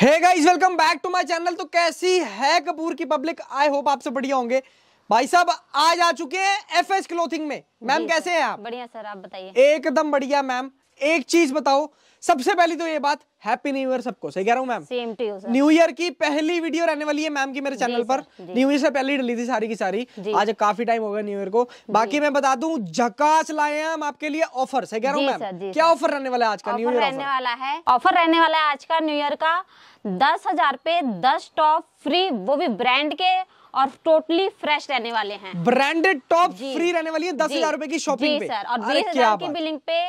Hey guys welcome back to my channel तो कैसी है कपूर की पब्लिक आई होप आपसे बढ़िया होंगे भाई साहब आज आ चुके हैं एफ एस क्लोथिंग में मैम कैसे हैं आप बढ़िया सर आप बताइए एकदम बढ़िया मैम एक चीज बताओ सबसे पहली तो ये बात हैप्पी न्यू ईयर सबको सही कह रहा हूँ ma'am same to you new year की पहली वीडियो रहने वाली है मैम की मेरे चैनल पर न्यू ईयर से पहले डली थी सारी की सारी आज काफी टाइम हो गया न्यू ईयर को बाकी मैं बता दू झकास लाए हैं हम आपके लिए ऑफर सही कह रहा हूँ मैम क्या ऑफर रहने वाला है आज का न्यू ईयर रहने वाला है ऑफर रहने वाला है आज का न्यू ईयर का दस हजार पे दस टॉप फ्री वो भी ब्रांड के और टोटली फ्रेश रहने वाले हैं ब्रांडेड टॉप फ्री रहने वाली है दस हजार रूपए की शॉपिंग पे सर और बीस हजार की बिलिंग पे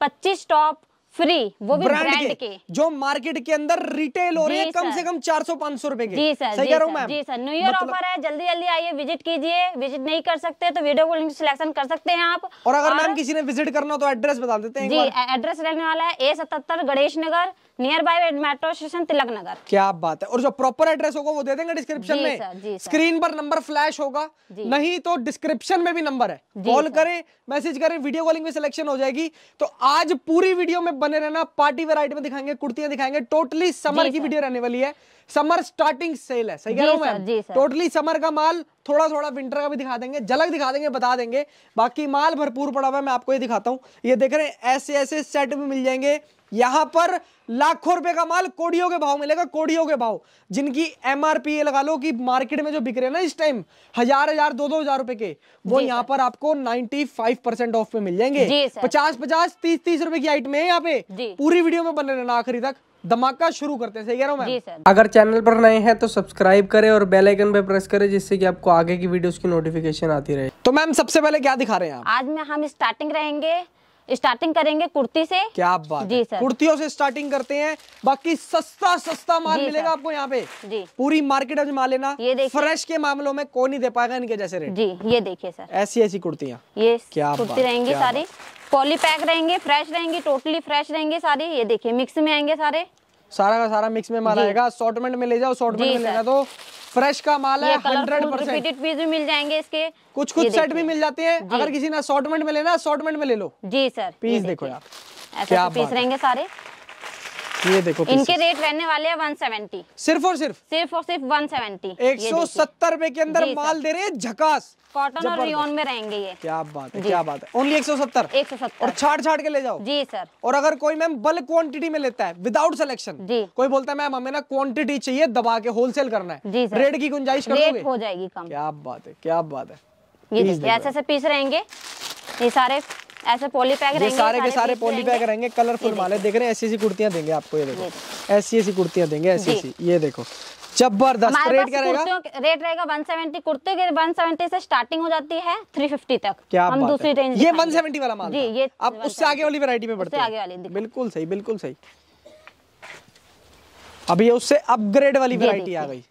पच्चीस टॉप फ्री वो भी ब्रांड, के, के जो मार्केट के अंदर रिटेल हो रही है कम से कम 400-500 रुपए के जी सर सही कह रहा जी सर न्यू ईयर ऑफर है जल्दी जल्दी आइए विजिट कीजिए विजिट नहीं कर सकते तो वीडियो कॉलिंग सिलेक्शन कर सकते हैं आप और अगर मैम किसी ने विजिट करना तो एड्रेस बता देते हैं जी एड्रेस रहने वाला है ए सतर Ganesh Nagar nearby metro station Tilak Nagar क्या बात है और जो प्रॉपर एड्रेस होगा वो दे देंगे डिस्क्रिप्शन में स्क्रीन पर नंबर फ्लैश होगा नहीं तो डिस्क्रिप्शन में भी नंबर है कॉल करें मैसेज करें वीडियो कॉलिंग में सिलेक्शन हो जाएगी तो आज पूरी वीडियो में बने रहना पार्टी वेराइटी में दिखाएंगे कुर्तियां दिखाएंगे टोटली समर की वीडियो रहने वाली है समर स्टार्टिंग सेल है सही कह रहा मैं टोटली समर का माल थोड़ा थोड़ा विंटर का भी दिखा देंगे झलक दिखा देंगे बता देंगे बाकी माल भरपूर पड़ा हुआ है मैं आपको ये दिखाता हूँ ये देख रहे हैं ऐसे ऐसे सेट भी मिल जाएंगे यहां पर लाखों रुपए का माल कोड़ियों के भाव मिलेगा कोड़ियों के भाव जिनकी एमआरपी पी लगा लो कि मार्केट में जो बिक रहे हैं ना इस टाइम हजार हजार दो दो हजार रुपए के वो यहाँ पर आपको 95 परसेंट ऑफ पे मिल जाएंगे पचास पचास तीस तीस रुपए की आइटम है यहाँ पे पूरी वीडियो में बने रहना आखिरी तक धमाका शुरू करते हैं सही कह रहा हूँ अगर चैनल पर नए हैं तो सब्सक्राइब करें और बेल आइकन पर प्रेस करें जिससे कि आपको आगे की वीडियोस की नोटिफिकेशन आती रहे तो मैम सबसे पहले क्या दिखा रहे हैं आप आज में हम स्टार्टिंग रहेंगे स्टार्टिंग करेंगे कुर्ती से क्या बात जी सर कुर्तियों से स्टार्टिंग करते हैं बाकी सस्ता सस्ता माल मिलेगा आपको यहाँ पे जी पूरी मार्केट में माल लेना ये देखिए फ्रेश के मामलों में कौन ही दे पाएगा इनके जैसे रेट जी ये देखिए सर ऐसी ऐसी कुर्तियाँ ये क्या कुर्ती रहेंगी सारी पॉली पैक रहेंगे फ्रेश रहेंगी टोटली फ्रेश रहेंगे सारी ये देखिए मिक्स में आएंगे सारे सारा का सारा मिक्स में माल आएगा शॉर्टमेंट में ले जाओ शॉर्टमेंट में लेना तो फ्रेश का माल है हंड्रेड परसेंट पीस भी मिल जाएंगे इसके कुछ कुछ सेट भी मिल जाते हैं अगर किसी ने असॉर्टमेंट में लेना असॉर्टमेंट में ले लो जी सर पीस देखो यार ऐसे पीस रहेंगे सारे ये देखो इनके रेट रहने वाले हैं 170 सिर्फ और सिर्फ सिर्फ और सिर्फ 170 170 रुपए के अंदर माल दे रहे झकास कॉटन और रियोन में रहेंगे ये क्या बात है क्या बात है ओनली 170 सत्तर और छाट छाट के ले जाओ जी सर और अगर कोई मैम बल्क क्वांटिटी में लेता है विदाउट सिलेक्शन जी कोई बोलता है मैम हमें ना क्वांटिटी चाहिए दबा के होलसेल करना है जी रेट की गुंजाइश हो जाएगी क्या बात है क्या बात है ये ऐसे ऐसे पीस रहेंगे ये सारे ऐसे पॉली पैक रहेंगे सारे के सारे पॉली पैक रहेंगे कलरफुल माले देख रहे हैं ऐसी ऐसी कुर्तियां देंगे आपको ये देखो ऐसी ऐसी कुर्तियां देंगे ऐसी ऐसी ये देखो जबरदस्त रेट क्या रहेगा रेट रहेगा 170 कुर्ते के 170 से स्टार्टिंग हो जाती है 350 तक क्या हम दूसरी रेंज ये 170 वाला माल जी ये अब उससे आगे वाली वैरायटी में बढ़ते हैं आगे वाली बिल्कुल सही बिल्कुल सही अभी ये उससे अपग्रेड वाली वैरायटी आ गई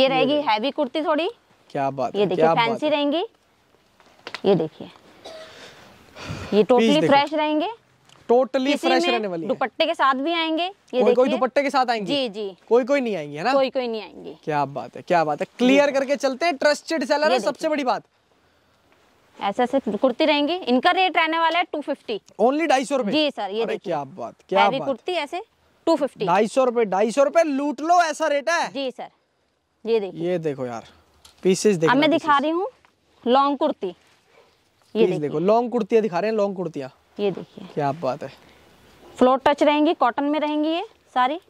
ये रहेगी हैवी कुर्ती थोड़ी क्या बात ये देखिए फैंसी रहेंगी ये देखिए ये टोटली फ्रेश रहेंगे टोटली फ्रेश रहने वाली दुपट्टे के साथ भी आएंगे ये कोई कोई दुपट्टे के साथ आएंगे जी जी कोई कोई नहीं आएंगे है ना कोई कोई नहीं आएंगे क्या बात है क्या बात है क्लियर करके चलते हैं ट्रस्टेड सेलर है सबसे बड़ी बात ऐसे ऐसे कुर्ती रहेंगी इनका रेट रहने वाला है टू फिफ्टी ओनली ढाई सौ रूपये जी सर ये क्या बात क्या कुर्ती ऐसे टू फिफ्टी ढाई सौ रूपये ढाई सौ रूपये लूट लो ऐसा रेट है जी सर ये देखो ये देखो यार पीसेस देखो मैं दिखा रही हूँ लॉन्ग कुर्ती ये देखो लॉन्ग कुर्तियाँ दिखा रहे हैं लॉन्ग कुर्तियाँ ये देखिए क्या बात है फ्लोर टच रहेंगी कॉटन में रहेंगी ये सारी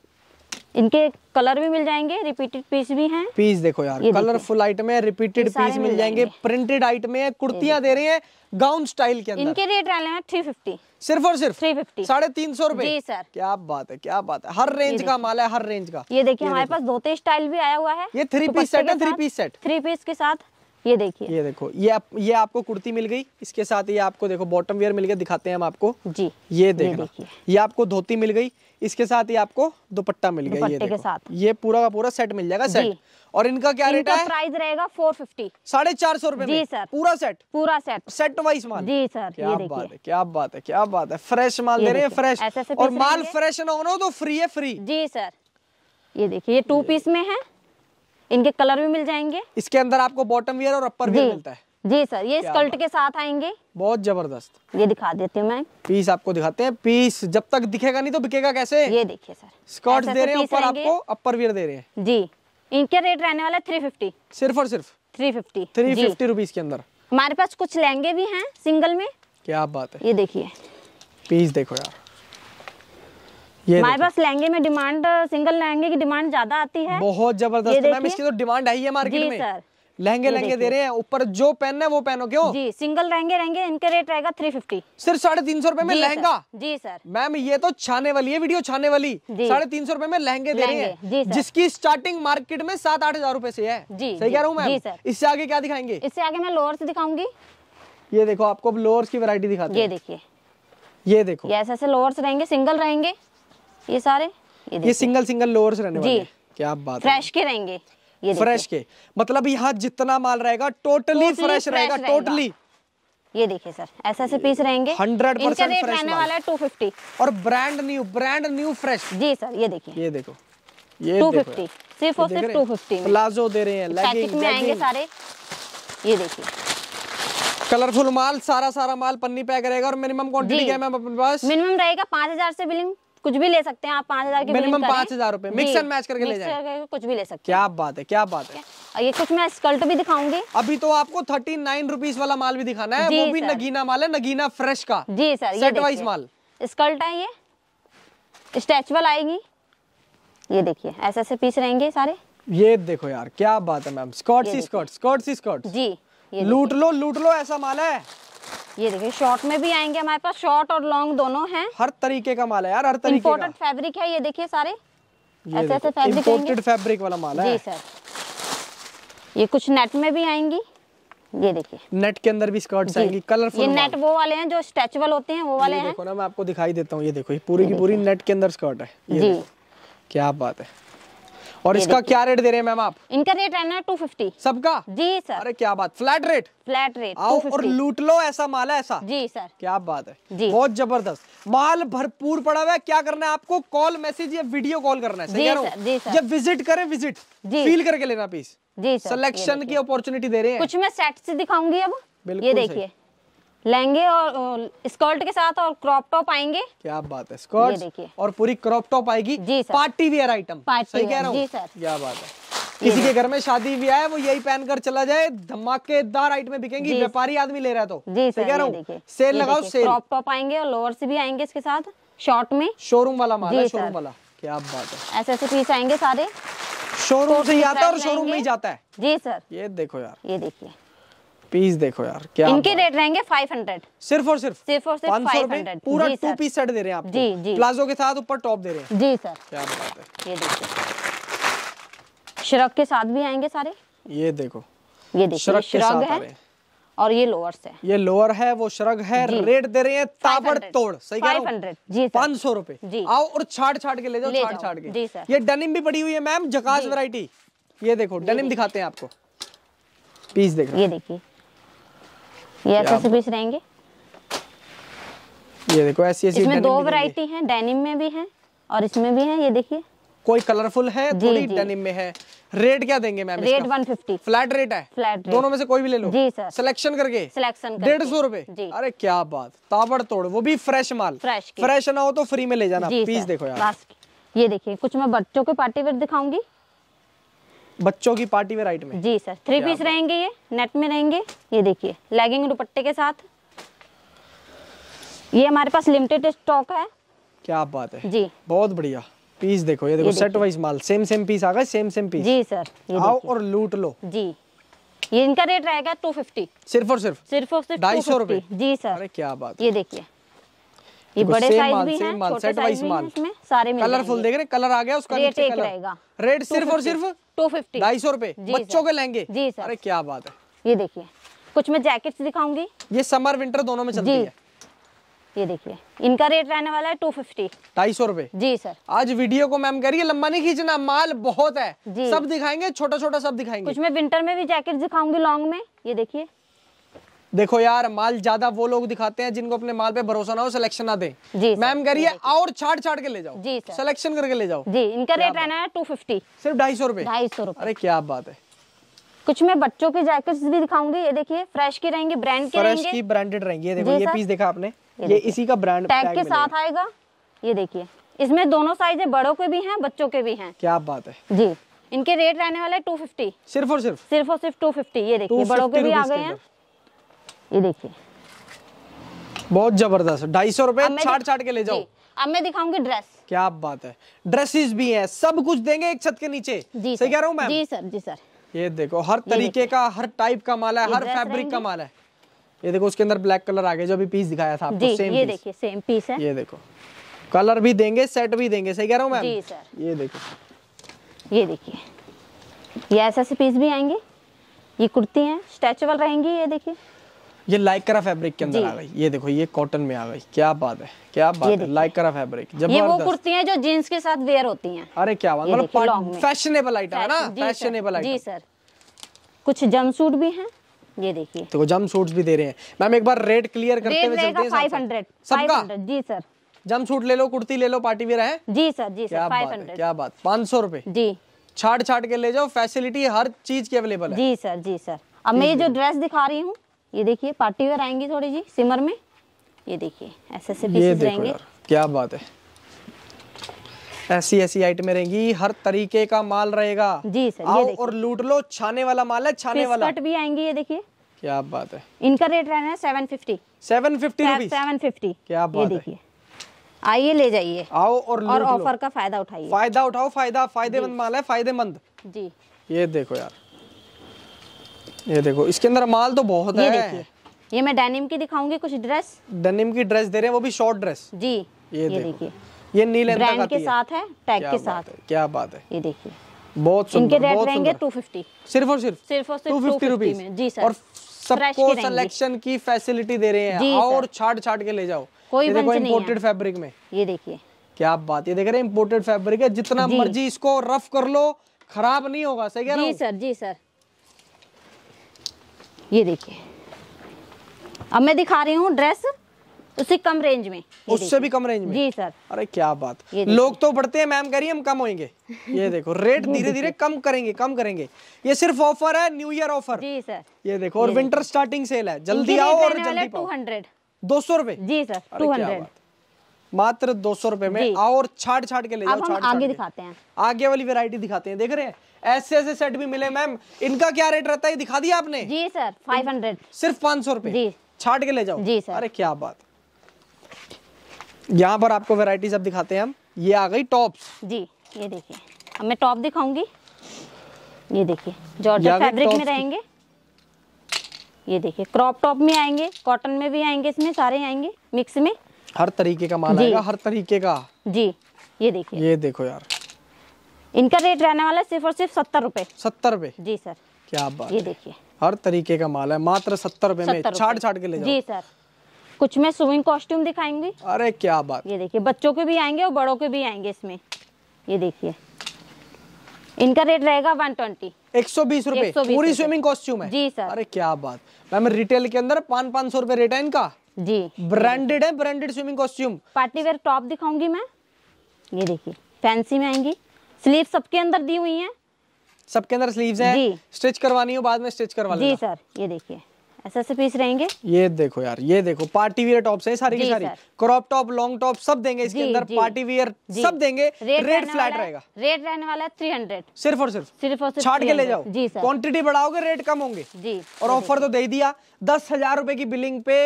इनके कलर भी मिल जाएंगे रिपीटेड पीस भी हैं पीस देखो यार कलरफुल आइटम है रिपीटेड पीस मिल जाएंगे प्रिंटेड आइटम है कुर्तियां दे रहे हैं गाउन स्टाइल के अंदर इनके रेट डाले हैं थ्री फिफ्टी सिर्फ और सिर्फ थ्री फिफ्टी साढ़े तीन सौ रूपए क्या बात है क्या बात है हर रेंज का माल है हर रेंज का ये देखिए हमारे पास धोते स्टाइल भी आया हुआ है ये थ्री पीस सेट है three piece set three piece के साथ ये देखिए ये देखो ये आप ये आपको कुर्ती मिल गई इसके साथ ये आपको देखो बॉटम वेयर मिल गया दिखाते हैं हम आपको जी ये देखो ये, आपको धोती मिल गई इसके साथ ही आपको दुपट्टा मिल गया ये के साथ ये पूरा का पूरा सेट मिल जाएगा सेट और इनका क्या रेट है प्राइस रहेगा फोर फिफ्टी साढ़े चार सौ रूपये जी सर पूरा सेट पूरा सेट सेट वाइज माल जी सर क्या ये बात है क्या बात है क्या बात है फ्रेश माल दे रहे हैं फ्रेश और माल फ्रेश ना हो तो फ्री है फ्री जी सर ये देखिए ये टू पीस में है इनके कलर भी मिल जाएंगे इसके अंदर आपको बॉटम वियर और अपर वियर मिलता है जी सर ये स्कर्ट के साथ आएंगे बहुत जबरदस्त ये दिखा देती हूँ मैं पीस आपको दिखाते हैं पीस जब तक दिखेगा नहीं तो बिकेगा कैसे ये देखिए सर स्कर्ट दे रहे हैं ऊपर आपको अपर वियर दे रहे हैं जी इनके रेट रहने वाला थ्री फिफ्टी सिर्फ और सिर्फ three fifty three fifty rupees के अंदर हमारे पास कुछ लहंगे भी हैं सिंगल में क्या बात है ये देखिए पीस देखो यार हमारे पास लहंगे में डिमांड सिंगल लहंगे की डिमांड ज्यादा आती है बहुत जबरदस्त मैम इसकी तो डिमांड आई है मार्केट में सर लहंगे लहंगे दे रहे हैं ऊपर जो पहनना है वो पहनो क्यों जी सिंगल रहेंगे रहेंगे इनके रेट रहेगा थ्री फिफ्टी सिर्फ साढ़े तीन सौ रूपए में लहंगा जी सर मैम ये तो छाने वाली है वीडियो छाने वाली साढ़े तीन सौ रूपए में लहंगे दे रहे हैं जिसकी स्टार्टिंग मार्केट में सात आठ हजार रूपए से है जी सही कह रहा हूँ मैम इससे आगे क्या दिखाएंगे इससे आगे मैं लोअर से दिखाऊंगी ये देखो आपको लोअर्स की वरायटी दिखाते ये देखिए ये देखो ऐसे ऐसे लोअर्स रहेंगे सिंगल रहेंगे ये सारे ये, ये सिंगल सिंगल लोअर्स रहने जी क्या बात फ्रेश के रहेंगे ये फ्रेश के मतलब यहाँ जितना माल रहेगा टोटली फ्रेश रहेगा टोटली ये देखिए सर ऐसे ऐसे पीस रहेंगे हंड्रेड परसेंट रहने वाला टू फिफ्टी और brand new brand new fresh जी सर ये देखिए ये देखो ये टू फिफ्टी सिर्फ और सिर्फ टू फिफ्टी प्लाजो दे रहे हैं पैकेट में आएंगे सारे ये देखिए कलरफुल माल सारा सारा माल पन्नी पैक रहेगा और मिनिमम क्वांटिटी क्या है मैम अपने पास मिनिमम रहेगा पांच हजार से बिलिंग कुछ भी ले सकते हैं आप पाँच हजार मिनिमम पाँच हजार रूपए मिक्स एंड मैच करके ले जाए कुछ भी ले सकते क्या बात है क्या बात है ये कुछ मैं स्कर्ट भी दिखाऊंगी अभी तो आपको थर्टी नाइन रुपीज वाला माल भी दिखाना है वो भी नगीना माल है नगीना फ्रेश का जी सर सेट वाइज माल स्कर्ट है ये स्ट्रेचबल आएगी ये देखिए ऐसे ऐसे पीस रहेंगे सारे ये देखो यार क्या बात है मैम स्कर्ट सी स्कर्ट स्कर्ट सी स्कर्ट जी लूट लो लूट लो ऐसा माल है ये देखिए शॉर्ट में भी आएंगे हमारे पास शॉर्ट और लॉन्ग दोनों हैं हर तरीके का माल है यार हर तरीके इम्पोर्टेड फैब्रिक है ये देखिए सारे ऐसे ऐसे फैब्रिक इम्पोर्टेड फैब्रिक वाला माल है जी सर ये कुछ नेट में भी आएंगी ये देखिए नेट के अंदर भी स्कर्ट्स आएंगी कलरफुल ये नेट वो वाले हैं जो स्ट्रेचेबल होते हैं वो वाले हैं देखो ना मैं आपको दिखाई देता हूँ ये देखो पूरी की पूरी नेट के अंदर स्कर्ट है ये क्या बात है और इसका क्या रेट दे रहे हैं मैम आप इनका रेट रहना टू फिफ्टी सबका जी सर अरे क्या बात फ्लैट रेट फ्लैट रेट आओ और लूट लो ऐसा माल है ऐसा जी सर क्या बात है जी बहुत जबरदस्त माल भरपूर पड़ा हुआ है क्या करना है आपको कॉल मैसेज या वीडियो कॉल करना है सही जी सर जब विजिट करें विजिट फील करके लेना पीस जी सर सिलेक्शन की अपॉर्चुनिटी दे रहे हैं कुछ मैं सेट से दिखाऊंगी अब ये देखिए लहंगे और स्कर्ट के साथ और क्रॉप टॉप आएंगे क्या बात है स्कर्ट और पूरी क्रॉप टॉप आएगी जी sir party wear item party कह जी सर क्या बात है किसी के घर में शादी भी आए वो यही पहनकर चला जाए धमाकेदार आइट में बिकेंगी व्यापारी आदमी ले रहा है तो जी सर कह रहा हूँ सेल लगाओ सेल क्रॉप टॉप आएंगे और लोअर्स भी आएंगे इसके साथ शॉर्ट में शोरूम वाला माल है शोरूम वाला क्या बात है ऐसे ऐसे पीस आएंगे सारे शोरूम से ही आता है और शोरूम में ही जाता है जी सर ये देखो यार ये देखिए पीस देखो यार क्या इनके रेट रहेंगे 500 सिर्फ और सिर्फ सिर्फ और सिर्फ 500 पूरा टू पीस सेट दे रहे हैं आप जी जी प्लाजो के साथ ऊपर टॉप दे रहे हैं जी सर क्या बात है ये देखिए श्रग के साथ भी आएंगे सारे ये देखो ये देखिए श्रग है और ये लोअर से ये लोअर है वो श्रग है रेट दे रहे हैं ताबड़ तोड़ सही कह रहा हूँ पाँच सौ रूपए आओ और छाट छाट के ले जाओ छाट छाट के जी सर ये डेनिम भी पड़ी हुई है मैम जकास वैरायटी ये देखो डेनिम दिखाते हैं आपको पीस देखो ये देखिए ये ऐसे से पीस रहेंगे ये देखो ऐसी ऐसी इसमें दो वैरायटी है डेनिम में भी है और इसमें भी है ये देखिए कोई कलरफुल है थोड़ी डेनिम में है रेट क्या देंगे मैम रेट 150 फ्लैट रेट है फ्लैट रेट। दोनों में से कोई भी ले लो जी सर सिलेक्शन करके सिलेक्शन डेढ़ सौ रूपए अरे क्या बात ताबड़ तोड़ वो भी फ्रेश माल फ्रेश फ्रेश ना हो तो फ्री में ले जाना पीस देखो यार ये देखिए कुछ मैं बच्चों के पार्टी वेयर दिखाऊंगी बच्चों की पार्टी में राइट में जी सर थ्री पीस रहेंगे ये नेट में रहेंगे ये देखिए लेगिंग दुपट्टे के साथ ये हमारे पास लिमिटेड स्टॉक है क्या बात है जी बहुत बढ़िया पीस देखो ये देखो ये सेट वाइज माल सेम सेम पीस आ गए सेम सेम पीस जी सर आओ और लूट लो जी ये इनका रेट रहेगा टू फिफ्टी सिर्फ और सिर्फ सिर्फ और सिर्फ ढाई सौ रूपए जी सर अरे क्या बात ये देखिए ये बड़े साइज भी हैं, छोटे साइज भी हैं, इसमें सारे कलरफुल देख रहे कलर आ गया उसका रेट एक रहेगा रेट सिर्फ और सिर्फ टू फिफ्टी ढाई सौ रूपए बच्चों के लेंगे जी सर अरे क्या बात है ये देखिए कुछ मैं जैकेट दिखाऊंगी ये समर विंटर दोनों में चलती है ये देखिए इनका रेट रहने वाला है टू फिफ्टी ढाई सौ रूपए जी सर आज वीडियो को मैम कह रही है लंबा नहीं खींचना माल बहुत है सब दिखाएंगे छोटा छोटा सब दिखाएंगे कुछ मैं विंटर में भी जैकेट दिखाऊंगी लॉन्ग में ये देखिए देखो यार माल ज्यादा वो लोग दिखाते हैं जिनको अपने माल पे भरोसा ना हो सिलेक्शन ना दे मैम कह रही है और छाट छाट के ले जाओ जी सिलेक्शन करके ले जाओ जी इनका रेट रहना है टू फिफ्टी सिर्फ ढाई सौ रूपए ढाई सौ रूपए अरे क्या बात है कुछ मैं बच्चों की जैकेट भी दिखाऊंगी ये देखिए फ्रेश की रहेंगे ब्रांड की फ्रेश की ब्रांडेड रहेंगे ये देखो ये पीस देखा आपने ये इसी का ब्रांड टैग के साथ आएगा ये देखिए इसमें दोनों साइज है बड़ों के भी हैं बच्चों के भी हैं क्या बात है जी इनके रेट रहने वाले टू फिफ्टी सिर्फ और सिर्फ सिर्फ और सिर्फ टू फिफ्टी ये देखिए बड़ों के भी आ गए हैं ये देखिए बहुत जबरदस्त ढाई सौ रुपए छाट छाट के ले जाओ अब मैं दिखाऊंगी ड्रेस क्या बात है ड्रेसेस भी है सब कुछ देंगे एक छत के नीचे जी सही कह रहा हूँ मैं जी सर जी सर ये देखो हर तरीके का हर टाइप का माल है हर फैब्रिक का माल है ये देखो उसके अंदर ब्लैक कलर आ गया जो अभी पीस दिखाया था आपको सेम ये देखिए सेम पीस है ये देखो कलर भी देंगे सेट भी देंगे सही कह रहा हूँ मैम जी सर ये देखो ये देखिए ये ऐसे ऐसे पीस भी आएंगे ये कुर्ती हैं स्ट्रेचेबल रहेंगी ये देखिए ये लाइकरा फैब्रिक के अंदर आ गई ये देखो ये कॉटन में आ गई क्या बात है क्या बात है लाइकरा फैब्रिक जब ये वो है जो जींस के साथ वेयर होती हैं अरे क्या बात मतलब फैशनेबल आइटम है ना फैशनेबल आइटम जी सर कुछ सूट भी हैं ये देखिए देखो जम सूट भी दे रहे हैं मैम एक बार रेट क्लियर करते हुए चलते हैं फाइव हंड्रेड सबका जी सर जम सूट ले लो कुर्ती ले लो पार्टी वेयर है जी सर जी सर फाइव हंड्रेड क्या बात पाँच सौ रूपए जी छाट छाट के ले जाओ फैसिलिटी हर चीज की अवेलेबल है जी सर जी सर अब मैं ये जो ड्रेस दिखा रही हूँ ये देखिए पार्टी वेयर आएंगी थोड़ी जी सिमर में ये देखिए ऐसे ऐसे पीसेस रहेंगे क्या बात है ऐसी ऐसी आइटमें रहेंगी हर तरीके का माल रहेगा जी सर आओ ये और लूट लो छाने वाला माल है छाने वाला कट भी आएंगी ये देखिए क्या बात है इनका रेट रहना है seven fifty seven fifty seven fifty क्या बात ये देखिए आइए ले जाइए आओ और और ऑफर का फायदा उठाइए फायदा उठाओ फायदा फायदेमंद माल है फायदेमंद जी ये देखो यार ये देखो इसके अंदर माल तो बहुत ये है ये मैं डेनिम की दिखाऊंगी कुछ ड्रेस डेनिम की ड्रेस दे रहे हैं वो भी शॉर्ट ड्रेस जी ये, ये देखिए ये नील ब्रांड के साथ है टैग के साथ क्या बात है ये देखिए बहुत सुंदर इनके रेट रहेंगे 250 सिर्फ और सिर्फ सिर्फ और सिर्फ 250 रुपीस में जी सर और सबको सिलेक्शन की फैसिलिटी दे रहे हैं और छाट छाट के ले जाओ कोई देखो इम्पोर्टेड फैब्रिक में ये देखिए क्या बात ये देख रहे हैं इम्पोर्टेड फैब्रिक है जितना मर्जी इसको रफ कर लो खराब नहीं होगा सही कह रहा हूँ जी सर जी सर ये देखिए अब मैं दिखा रही हूँ ड्रेस उससे कम रेंज में उससे भी कम रेंज में जी सर अरे क्या बात लोग तो बढ़ते हैं मैम कह रही हम कम होंगे ये देखो रेट धीरे धीरे कम करेंगे कम करेंगे ये सिर्फ ऑफर है न्यू ईयर ऑफर जी सर ये देखो और विंटर स्टार्टिंग सेल है जल्दी आओ और जल्दी टू हंड्रेड दो सौ रूपए जी सर टू हंड्रेड मात्र दो सौ रुपए में और छाट छाट के ले जाओ छाट आगे दिखाते हैं आगे वाली वेरायटी दिखाते हैं देख रहे हैं ऐसे ऐसे सेट भी मिले मैम इनका क्या रेट रहता है दिखा दिया आपने जी सर फाइव हंड्रेड सिर्फ पांच सौ रूपये छाट के ले जाओ जी सर अरे क्या बात यहाँ पर आपको वेरायटी सब दिखाते हैं हम ये आ गई टॉप जी ये देखिए अब मैं टॉप दिखाऊंगी ये देखिए जॉर्जेट फैब्रिक में रहेंगे ये देखिए क्रॉप टॉप में आएंगे कॉटन में भी आएंगे इसमें सारे आएंगे मिक्स में हर तरीके का माल आएगा हर तरीके का जी ये देखिए ये देखो यार इनका रेट रहने वाला सिर्फ और सिर्फ सत्तर रूपए सत्तर रूपए जी सर क्या बात ये देखिए हर तरीके का माल है मात्र सत्तर रूपए में छाट छाट के ले जाओ जी सर कुछ में स्विमिंग कॉस्ट्यूम दिखाएंगे अरे क्या बात ये देखिए बच्चों के भी आएंगे और बड़ों के भी आएंगे इसमें ये देखिए इनका रेट रहेगा वन ट्वेंटी एक सौ बीस रूपए पूरी स्विमिंग कॉस्ट्यूम है जी सर अरे क्या बात मैम रिटेल के अंदर पाँच पाँच सौ रूपए रेट है इनका जी ब्रांडेड है branded swimming costume party wear top दिखाऊंगी मैं ये देखिए फैंसी में आएंगी स्लीव सबके अंदर दी हुई है सबके अंदर स्लीव्स हैं स्टिच करवानी हो बाद में स्टिच करवा जी सर ये देखिए ऐसे ऐसे पीस रहेंगे ये देखो यार ये देखो पार्टी वियर टॉप्स हैं सारी की सारी क्रॉप टॉप लॉन्ग टॉप सब देंगे इसके अंदर पार्टी वियर सब देंगे रेट फ्लैट रहेगा रेट रहने वाला है थ्री हंड्रेड सिर्फ और सिर्फ सिर्फ और सिर्फ छाट के ले जाओ जी सर क्वांटिटी बढ़ाओगे रेट कम होंगे जी और ऑफर तो दे दिया दस हजार रूपए की बिलिंग पे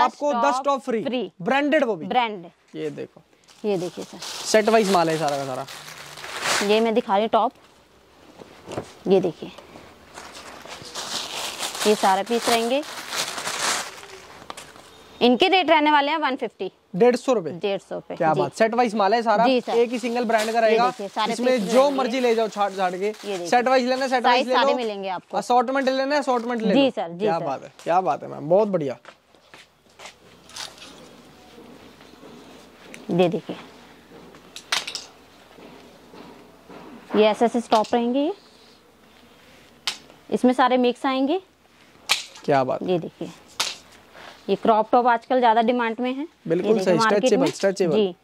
आपको दस टॉप फ्री ब्रांडेड वो भी ब्रांड ये देखो ये देखिए सर सेट वाइज माल है सारा का सारा ये मैं दिखा रही हूँ टॉप ये देखिए ये सारा पीस रहेंगे इनके रेट रहने वाले हैं 150 फिफ्टी डेढ़ सौ रूपये डेढ़ सौ रूपये क्या बात सेट वाइज माल है सारा एक ही सिंगल ब्रांड का रहेगा इसमें जो मर्जी ले जाओ छाट झाड़ के सेट वाइज लेना सेट वाइज ले लो मिलेंगे आपको असॉर्टमेंट लेना असॉर्टमेंट ले जी सर जी क्या बात है क्या बात है मैम बहुत बढ़िया दे देखिए ये ऐसे ऐसे स्टॉप रहेंगे इसमें सारे मिक्स आएंगे क्या बात ये देखिए ये क्रॉप टॉप आजकल ज्यादा डिमांड में है बिल्कुल जी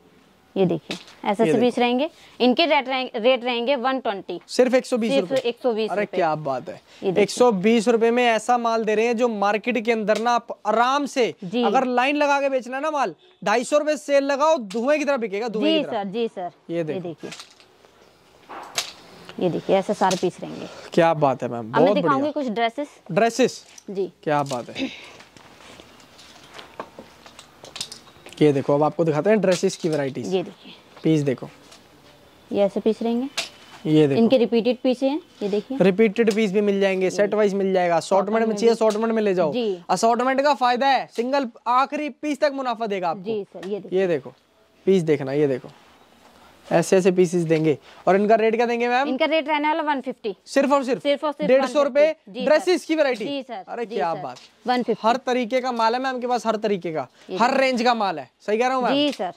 ये देखिए ऐसे से बीस रहेंगे इनके रेट रहेंगे रेट रहेंगे 120 सिर्फ 120 सौ बीस एक सौ बीस अरे क्या बात है 120 रुपए में ऐसा माल दे रहे हैं जो मार्केट के अंदर ना आप आराम से अगर लाइन लगा के बेचना ना माल ढाई सौ रूपए सेल लगाओ धुएं की तरह बिकेगा धुएं जी सर जी सर ये देखिए ये देखिए ऐसे सारे पीस रहेंगे क्या बात है मैम बहुत दिखाऊंगी कुछ ड्रेसेस ड्रेसेस जी क्या बात है ये देखो अब आपको दिखाते हैं ड्रेसेस की वैरायटीज ये देखिए पीस देखो ये ऐसे पीस रहेंगे ये देखो इनके रिपीटेड पीस हैं ये देखिए रिपीटेड पीस भी मिल जाएंगे सेट वाइज मिल जाएगा असॉर्टमेंट में चाहिए असॉर्टमेंट में ले जाओ असॉर्टमेंट का फायदा है सिंगल आखिरी पीस तक मुनाफा देगा आपको जी सर ये देखो ये देखो पीस देखना ये देखो ऐसे ऐसे पीसेस देंगे और इनका रेट क्या देंगे मैम इनका रेट रहने वाला 150 सिर्फ और सिर्फ सिर्फ डेढ़ सौ रूपए ड्रेसेस की वैरायटी अरे क्या बात 150 हर तरीके का माल है मैम के पास हर तरीके का हर रेंज का माल है सही कह रहा हूँ जी सर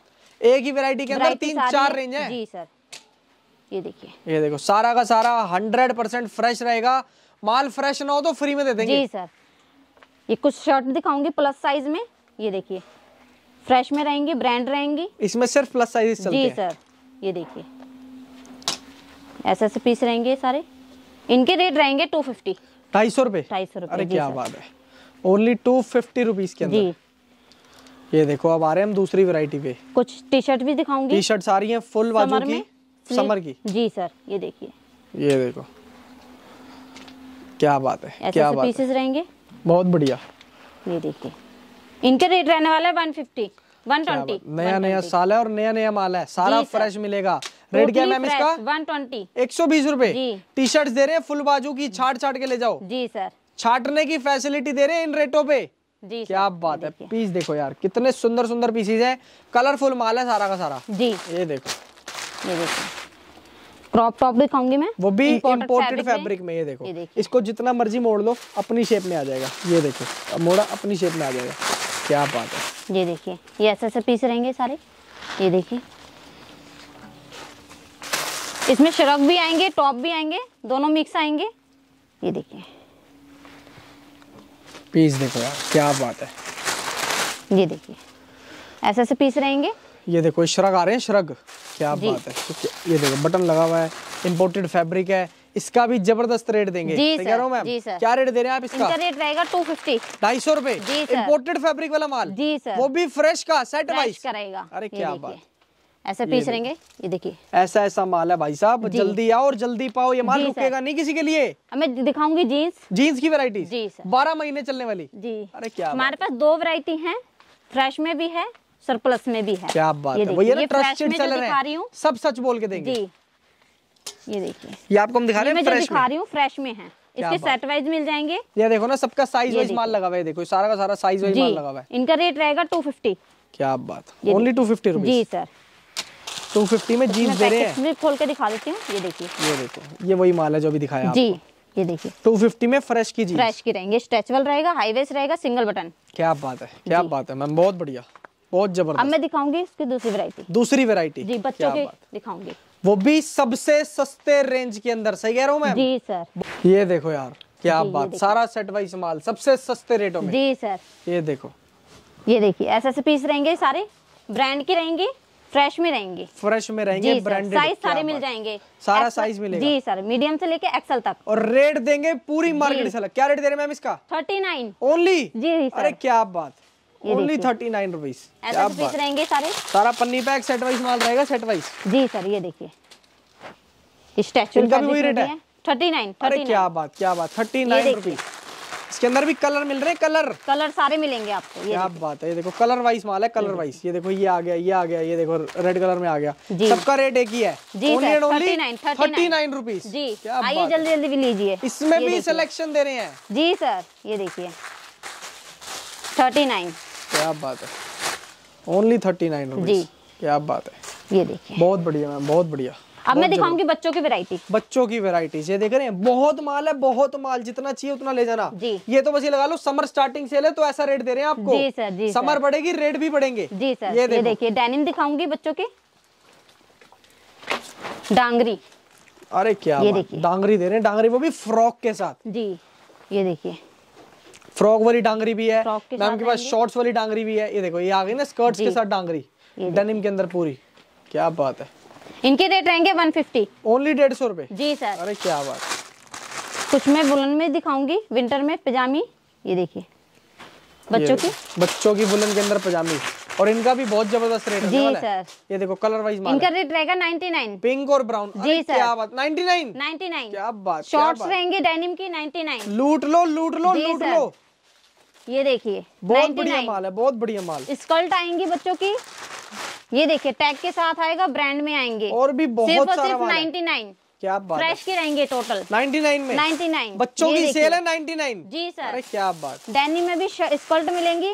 एक ही वेरायटी के अंदर तीन चार रेंज है जी सर ये देखिए ये देखो सारा का सारा हंड्रेड परसेंट फ्रेश रहेगा माल फ्रेश ना हो तो फ्री में दे देंगे जी सर ये कुछ शर्ट दिखाऊंगी प्लस साइज में ये देखिए फ्रेश में रहेंगी ब्रांड रहेंगी इसमें सिर्फ प्लस साइज जी सर ये देखिए ऐसे ऐसे पीस रहेंगे सारे इनके रेट रहेंगे टू फिफ्टी ढाई सौ रूपए ढाई सौ रूपए क्या बात है ओनली टू फिफ्टी रुपीज़ के अंदर ये देखो अब आ रहे हैं हम दूसरी वैरायटी पे कुछ टी शर्ट भी दिखाऊंगी टी शर्ट सारी है फुल वाजू की समर की जी सर ये देखिए ये देखो क्या बात है ऐसे क्या बात पीसेस रहेंगे बहुत बढ़िया ये देखिए इनके रेट रहने वाला है वन फिफ्टी 120 नया 120. नया साल है और नया नया माल है सारा फ्रेश मिलेगा रेट क्या मैम इसका 120 एक सौ बीस रूपए टी शर्ट दे रहे हैं फुल बाजू की छाट छाट के ले जाओ जी सर छाटने की फैसिलिटी दे रहे हैं इन रेटों पे जी क्या बात है पीस देखो यार कितने सुंदर सुंदर पीसीज है कलरफुल माल है सारा का सारा जी ये देखो ये देखो क्रॉप टॉप दिखाऊंगी मैं वो भी इम्पोर्टेड फैब्रिक में ये देखो ये इसको जितना मर्जी मोड़ लो अपनी शेप में आ जाएगा ये देखो मोड़ा अपनी शेप में आ जाएगा क्या बात है ये देखिए ये ऐसे ऐसे पीस रहेंगे सारे ये देखिए इसमें शरक भी आएंगे टॉप भी आएंगे दोनों मिक्स आएंगे ये देखिए पीस देखो यार क्या बात है ये देखिए ऐसे ऐसे पीस रहेंगे ये देखो श्रग आ रहे हैं श्रग क्या बात है ये देखो बटन लगा हुआ है इम्पोर्टेड फैब्रिक है इसका भी जबरदस्त रेट देंगे जी सर, कह रहा मैम क्या रेट दे रहे हैं आप इसका रेट रहेगा टू फिफ्टी ढाई सौ रूपए इम्पोर्टेड फेब्रिक वाला माल जी सर वो भी फ्रेश का सेट वाइज करेगा अरे क्या बात ऐसे पीस रहेंगे ये देखिए ऐसा ऐसा माल है भाई साहब जल्दी आओ और जल्दी पाओ ये माल रुकेगा नहीं किसी के लिए मैं दिखाऊंगी जीन्स जीन्स की वेरायटी जी सर बारह महीने चलने वाली जी अरे क्या हमारे पास दो वेरायटी है फ्रेश में भी है सरप्लस में भी है क्या बात ये है ये ट्रस्टेड सेलर है सब सच बोल के देंगे जी ये देखिए ये आपको हम दिखा रहे हैं फ्रेश दिखा रही हूँ फ्रेश में है इसके सेट वाइज मिल जाएंगे ये देखो ना सबका साइज वाइज माल लगा हुआ है देखो सारा का सारा साइज वाइज माल लगा हुआ है इनका रेट रहेगा टू फिफ्टी क्या बात ओनली टू फिफ्टी जी सर टू फिफ्टी में जीन्स तो दे रहे हैं खोल के दिखा देती हूँ ये देखिए ये देखो ये वही माल है जो अभी दिखाया जी ये देखिए 250 में फ्रेश की जीन्स फ्रेश की रहेंगे स्ट्रेचबल रहेगा हाई वेस्ट रहेगा सिंगल बटन क्या बात है क्या बात है मैम बहुत बढ़िया बहुत जबरदस्त अब मैं दिखाऊंगी इसकी दूसरी वैरायटी दूसरी वैरायटी जी बच्चों के दिखाऊंगी वो भी सबसे सस्ते रेंज के अंदर सही कह रहा हूँ मैं जी सर ये देखो यार क्या जी, बात सारा सेट वाइज माल सबसे सस्ते रेटों में जी सर ये देखो ये देखिए ऐसे ऐसे पीस रहेंगे सारे ब्रांड के रहेंगे फ्रेश में रहेंगे फ्रेश में रहेंगे ब्रांडेड साइज सारे मिल जाएंगे सारा साइज मिलेगा जी सर मीडियम से लेके एक्सल तक और रेट देंगे पूरी मार्केट से अलग क्या रेट दे रहे हैं मैम इसका थर्टी नाइन ओनली जी सर अरे क्या बात ओनली थर्टी नाइन रुपीज रहेंगे सारे सारा पन्नी पैक सेट वाइज माल रहेगा सेट वाइज जी सर ये देखिए स्टैचू का भी वही रेट है थर्टी नाइन अरे क्या बात क्या बात थर्टी नाइन रुपीज इसके अंदर भी कलर मिल रहे कलर कलर सारे मिलेंगे आपको ये क्या बात है ये देखो कलर वाइज माल है कलर वाइज ये देखो ये आ गया ये आ गया ये देखो रेड कलर में आ गया सबका रेट एक ही है थर्टी नाइन रुपीज जी आइए जल्दी जल्दी भी लीजिए इसमें भी सिलेक्शन दे रहे हैं जी सर ये देखिए थर्टी नाइन क्या बात है ओनली थर्टी नाइन जी क्या बात है ये देखिए बहुत बढ़िया मैम बहुत बढ़िया अब मैं दिखाऊंगी बच्चों की वैरायटी बच्चों की वैरायटी ये देख रहे हैं बहुत माल है बहुत माल जितना चाहिए उतना ले जाना जी ये तो बस ये लगा लो समर स्टार्टिंग सेल है तो ऐसा रेट दे रहे हैं आपको जी सर जी समर बढ़ेगी रेट भी बढ़ेंगे जी सर ये, देखिए डेनिम दिखाऊंगी बच्चों की डांगरी अरे क्या डांगरी दे रहे हैं डांगरी वो भी फ्रॉक के साथ जी ये देखिए फ्रॉक वाली डांगरी भी है मैम के पास शॉर्ट्स वाली डांगरी भी है ये देखो ये आ गई ना स्कर्ट्स के साथ डांगरी डेनिम के अंदर पूरी क्या बात है इनके रेट रहेंगे 150 ओनली डेढ़ सौ रूपए जी सर अरे क्या बात कुछ मैं बुलन में दिखाऊंगी विंटर में पजामी ये देखिए बच्चों की बच्चों की बुलन के अंदर पजामी और इनका भी बहुत जबरदस्त रेट जी सर ये देखो कलर वाइज इनका रेट रहेगा 99 पिंक और ब्राउन जी सर क्या बात 99 99 क्या बात शॉर्ट्स रहेंगे डेनिम की 99 लूट लो लूट लो लूट लो ये देखिए बहुत बढ़िया माल है बहुत बढ़िया माल स्कर्ट तो आएंगी बच्चों की ये देखिए टैग के साथ आएगा ब्रांड में आएंगे और भी बहुत सिर्फ सारा सिर्फ नाइन्टी नाइन क्या बात फ्रेश के रहेंगे टोटल नाइन में नाइन बच्चों की सेल है नाइन जी सर अरे क्या बात डेनी में भी स्कर्ट तो मिलेंगी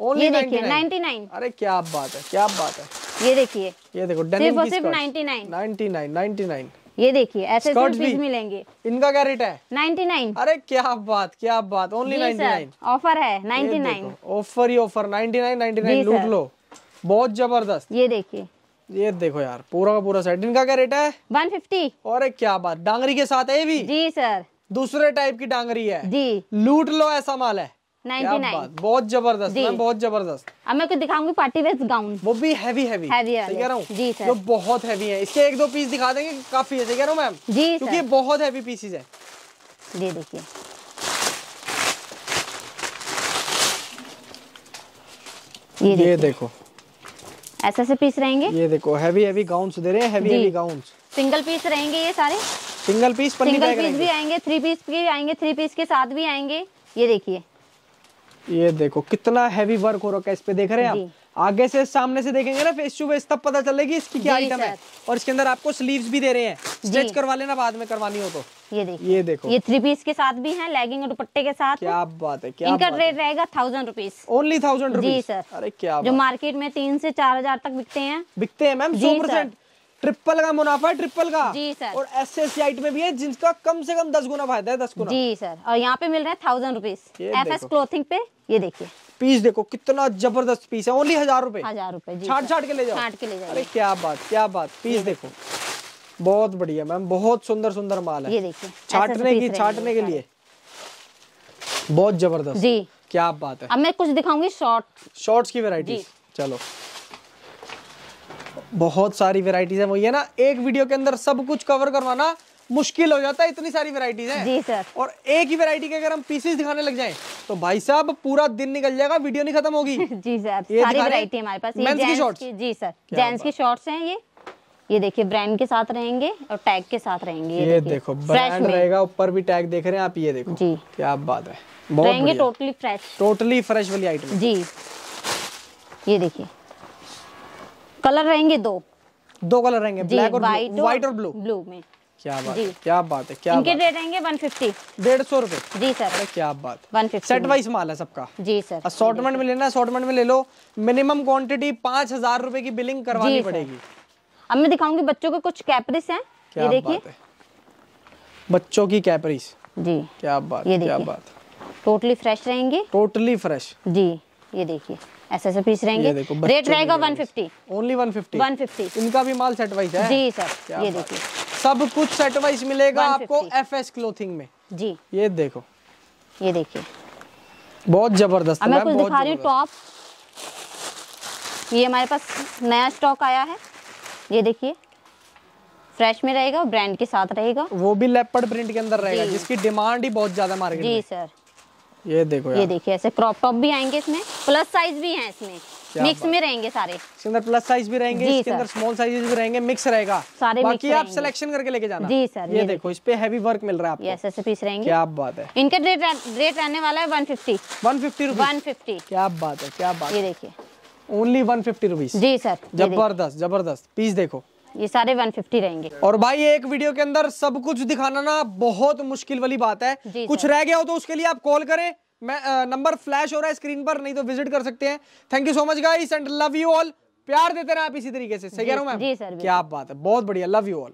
ओनली देखिए नाइन अरे क्या बात है क्या बात है ये देखिए ये देखो सिर्फ सिर्फ सिर्फ नाइन 99 नाइन ये देखिए ऐसे पीस मिलेंगे इनका क्या रेट है 99 अरे क्या बात क्या बात ओनली 99 ऑफर है 99 ऑफर ही ऑफर 99 99 लूट लो बहुत जबरदस्त ये देखिए ये देखो यार पूरा का पूरा सेट इनका क्या रेट है 150 अरे क्या बात डांगरी के साथ है भी जी सर दूसरे टाइप की डांगरी है जी लूट लो ऐसा माल है बहुत जबरदस्त मैम बहुत जबरदस्त अब मैं कुछ दिखाऊंगी पार्टी वेयर गाउन वो भी हैवी हैवी हैवी सही कह रहा हूँ जी सर जो बहुत हैवी है इसके एक दो पीस दिखा देंगे काफी है सही कह रहा हूँ मैम जी क्योंकि बहुत हैवी पीसेज है जी देखिए ये, ये देखो ऐसे से पीस रहेंगे ये देखो हैवी हैवी गाउन्स दे रहे हैं heavy heavy gowns single piece रहेंगे ये सारे सिंगल पीस सिंगल पीस भी आएंगे थ्री पीस भी आएंगे थ्री पीस के साथ भी आएंगे ये देखिए ये देखो कितना हैवी वर्क हो रखा है इस पे देख रहे हैं आप आगे से सामने से देखेंगे ना फेस टू फेस तब पता चलेगी इसकी क्या आइटम है और इसके अंदर आपको स्लीव्स भी दे रहे हैं स्ट्रेच करवा लेना बाद में करवानी हो तो ये देखो ये देखो ये थ्री पीस के साथ भी है लेगिंग और दुपट्टे के साथ क्या बात है क्या इनका रेट रहेगा thousand rupees only thousand rupees sir अरे क्या जो मार्केट में तीन से चार हजार तक बिकते हैं बिकते हैं मैम सौ परसेंट ट्रिपल का मुनाफा है ट्रिपल का जी सर और एस एस में भी है जिनका कम से कम दस गुना फायदा है दस गुना जी सर और यहाँ पे मिल रहा है thousand rupees F S clothing पे ये देखिए पीस देखो कितना जबरदस्त पीस है ओनली हजार रूपए हजार रूपए छाट छाट के ले जाओ छाट के ले जाओ अरे क्या बात क्या बात पीस देखो बहुत बढ़िया मैम बहुत सुंदर सुंदर माल है ये देखिए तो छाटने की छाटने के लिए बहुत जबरदस्त जी क्या बात है अब मैं कुछ दिखाऊंगी शॉर्ट शॉर्ट्स की वेराइटी चलो बहुत सारी वेराइटीज है वही है ना एक वीडियो के अंदर सब कुछ कवर करवाना मुश्किल हो जाता है इतनी सारी वेराइटीज है जी सर और एक ही वेराइटी के अगर हम पीसेस दिखाने लग जाएं तो भाई साहब पूरा दिन निकल जाएगा वीडियो नहीं खत्म होगी जी सर ये सारी वेराइटी हमारे पास ये की शॉर्ट्स जी सर जेंट्स की शॉर्ट्स हैं ये ये देखिए ब्रांड के साथ रहेंगे और टैग के साथ रहेंगे ये, देखो ब्रांड रहेगा ऊपर भी टैग देख रहे हैं आप ये देखो जी क्या बात है टोटली फ्रेश टोटली फ्रेश वाली आइटम जी ये देखिए कलर रहेंगे दो दो कलर रहेंगे ब्लैक और व्हाइट और ब्लू ब्लू में क्या बात है क्या बात है क्या इनके रेट रहेंगे 150 डेढ़ सौ रूपए जी सर अरे क्या बात 150 सेट वाइज माल है सबका जी सर असॉर्टमेंट में लेना असॉर्टमेंट में ले लो मिनिमम क्वांटिटी पांच हजार रूपए की बिलिंग करवानी पड़ेगी अब मैं दिखाऊंगी बच्चों के कुछ कैपरिस हैं ये देखिए बच्चों की कैपरिस जी क्या बात ये क्या बात टोटली फ्रेश रहेंगे टोटली फ्रेश जी ये देखिए ऐसे ऐसे पीस रहेंगे रेट रहेगा one fifty only one fifty one fifty इनका भी माल सेट वाइज है जी सर ये देखिए सब कुछ सेट वाइज मिलेगा आपको एफ एस क्लोथिंग में जी ये देखो ये देखिए बहुत जबरदस्त मैं कुछ दिखा रही हूँ टॉप ये हमारे पास नया स्टॉक आया है ये देखिए फ्रेश में रहेगा ब्रांड के साथ रहेगा वो भी लेपर्ड प्रिंट के अंदर रहेगा जिसकी डिमांड ही बहुत ज्यादा मार्केट जी सर ये देखो ये देखिए ऐसे क्रॉप टॉप भी आएंगे इसमें प्लस साइज भी है इसमें मिक्स में रहेंगे सारे इसके अंदर प्लस साइज भी रहेंगे इसके अंदर स्मॉल साइज भी रहेंगे मिक्स रहेगा सारे बाकी आप सिलेक्शन करके लेके जाना जी सर ये, ये देखो इस पे हैवी वर्क मिल रहा है आपको ऐसे पीस रहेंगे क्या बात है इनका रेट रेट रहने वाला है 150 150 150 क्या बात है क्या बात ये देखिए ओनली 150 रुपीस जी सर जबरदस्त जबरदस्त पीस देखो ये सारे 150 रहेंगे और भाई एक वीडियो के अंदर सब कुछ दिखाना ना बहुत मुश्किल वाली बात है कुछ रह गया हो तो उसके लिए आप कॉल करें मैं नंबर फ्लैश हो रहा है स्क्रीन पर नहीं तो विजिट कर सकते हैं thank you so much guys and love you all प्यार देते रहे आप इसी तरीके से सही कह रहा हूँ मैम क्या बात है बहुत बढ़िया लव यू ऑल